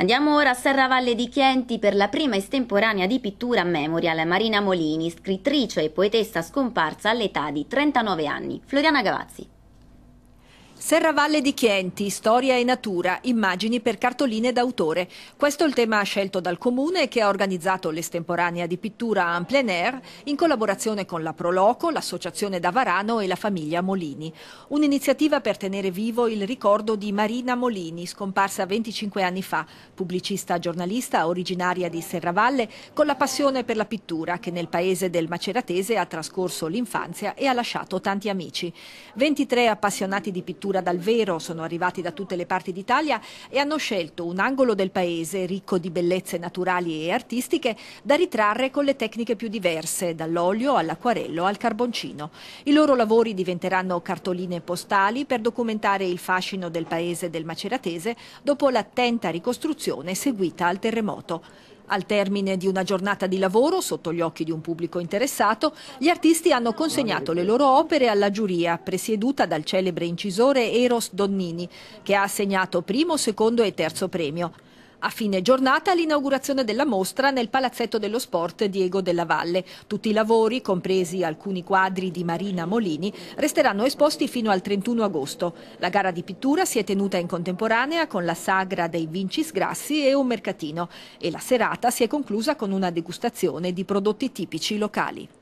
Andiamo ora a Serravalle di Chienti per la prima estemporanea di pittura a memorial Marina Molini, scrittrice e poetessa scomparsa all'età di 39 anni. Floriana Gavazzi. Serravalle di Chienti, storia e natura, immagini per cartoline d'autore. Questo è il tema scelto dal Comune che ha organizzato l'estemporanea di pittura en plein air in collaborazione con la Proloco, l'associazione Davarano e la famiglia Molini. Un'iniziativa per tenere vivo il ricordo di Marina Molini, scomparsa 25 anni fa, pubblicista giornalista originaria di Serravalle, con la passione per la pittura che nel paese del Maceratese ha trascorso l'infanzia e ha lasciato tanti amici. 23 appassionati di pittura addirittura dal vero, sono arrivati da tutte le parti d'Italia e hanno scelto un angolo del paese ricco di bellezze naturali e artistiche da ritrarre con le tecniche più diverse, dall'olio all'acquarello al carboncino. I loro lavori diventeranno cartoline postali per documentare il fascino del paese del Maceratese dopo l'attenta ricostruzione seguita al terremoto. Al termine di una giornata di lavoro, sotto gli occhi di un pubblico interessato, gli artisti hanno consegnato le loro opere alla giuria, presieduta dal celebre incisore Eros Donnini, che ha assegnato primo, secondo e terzo premio. A fine giornata l'inaugurazione della mostra nel Palazzetto dello Sport Diego della Valle. Tutti i lavori, compresi alcuni quadri di Marina Molini, resteranno esposti fino al 31 agosto. La gara di pittura si è tenuta in contemporanea con la sagra dei Vincis Grassi e un mercatino e la serata si è conclusa con una degustazione di prodotti tipici locali.